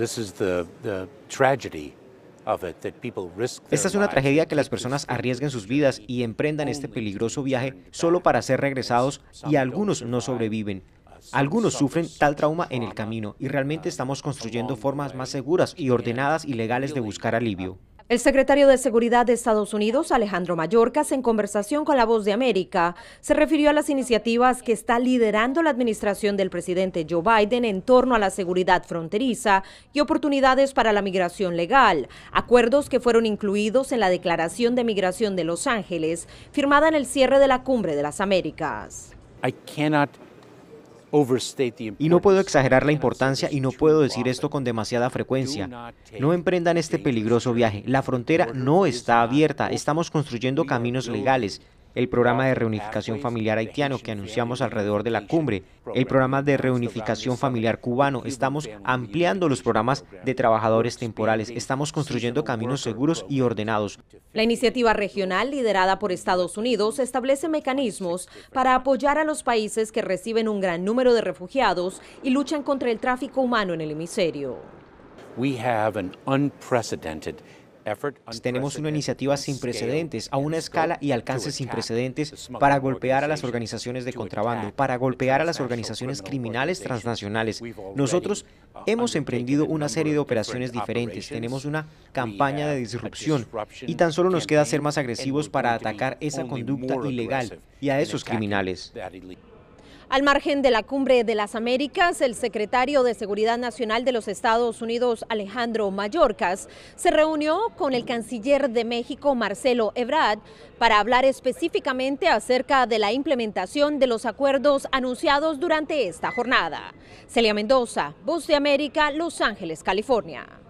Esta es una tragedia que las personas arriesguen sus vidas y emprendan este peligroso viaje solo para ser regresados y algunos no sobreviven. Algunos sufren tal trauma en el camino y realmente estamos construyendo formas más seguras y ordenadas y legales de buscar alivio. El secretario de Seguridad de Estados Unidos, Alejandro Mayorkas, en conversación con La Voz de América, se refirió a las iniciativas que está liderando la administración del presidente Joe Biden en torno a la seguridad fronteriza y oportunidades para la migración legal, acuerdos que fueron incluidos en la Declaración de Migración de Los Ángeles, firmada en el cierre de la Cumbre de las Américas. Y no puedo exagerar la importancia y no puedo decir esto con demasiada frecuencia. No emprendan este peligroso viaje. La frontera no está abierta. Estamos construyendo caminos legales el programa de reunificación familiar haitiano que anunciamos alrededor de la cumbre, el programa de reunificación familiar cubano. Estamos ampliando los programas de trabajadores temporales. Estamos construyendo caminos seguros y ordenados. La iniciativa regional liderada por Estados Unidos establece mecanismos para apoyar a los países que reciben un gran número de refugiados y luchan contra el tráfico humano en el hemisferio. Tenemos una iniciativa sin precedentes, a una escala y alcance sin precedentes para golpear a las organizaciones de contrabando, para golpear a las organizaciones criminales transnacionales. Nosotros uh, hemos emprendido una serie de operaciones diferentes, tenemos una campaña de disrupción y tan solo nos queda ser más agresivos para atacar esa conducta ilegal y a esos criminales. Al margen de la cumbre de las Américas, el secretario de Seguridad Nacional de los Estados Unidos, Alejandro Mayorkas, se reunió con el canciller de México, Marcelo Ebrard, para hablar específicamente acerca de la implementación de los acuerdos anunciados durante esta jornada. Celia Mendoza, Voz de América, Los Ángeles, California.